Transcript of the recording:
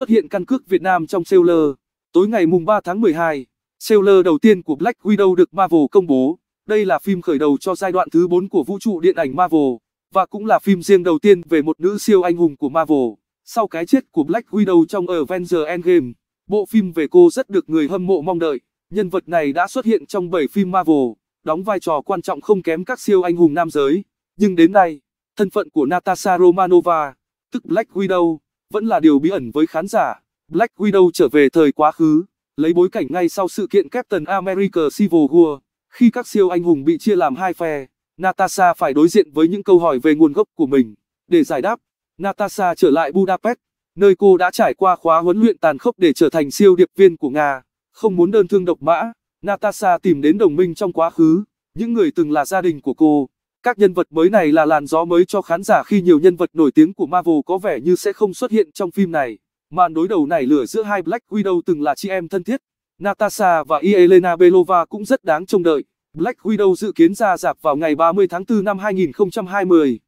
xuất hiện căn cước Việt Nam trong trailer. Tối ngày mùng 3 tháng 12, trailer đầu tiên của Black Widow được Marvel công bố. Đây là phim khởi đầu cho giai đoạn thứ 4 của vũ trụ điện ảnh Marvel và cũng là phim riêng đầu tiên về một nữ siêu anh hùng của Marvel. Sau cái chết của Black Widow trong Avengers Endgame, bộ phim về cô rất được người hâm mộ mong đợi. Nhân vật này đã xuất hiện trong 7 phim Marvel, đóng vai trò quan trọng không kém các siêu anh hùng nam giới. Nhưng đến nay, thân phận của Natasha Romanova, tức Black Widow, vẫn là điều bí ẩn với khán giả. Black Widow trở về thời quá khứ, lấy bối cảnh ngay sau sự kiện Captain America Civil War, khi các siêu anh hùng bị chia làm hai phe, Natasha phải đối diện với những câu hỏi về nguồn gốc của mình. Để giải đáp, Natasha trở lại Budapest, nơi cô đã trải qua khóa huấn luyện tàn khốc để trở thành siêu điệp viên của Nga. Không muốn đơn thương độc mã, Natasha tìm đến đồng minh trong quá khứ, những người từng là gia đình của cô. Các nhân vật mới này là làn gió mới cho khán giả khi nhiều nhân vật nổi tiếng của Marvel có vẻ như sẽ không xuất hiện trong phim này. Màn đối đầu này lửa giữa hai Black Widow từng là chị em thân thiết. Natasha và Elena Belova cũng rất đáng trông đợi. Black Widow dự kiến ra rạp vào ngày 30 tháng 4 năm 2020.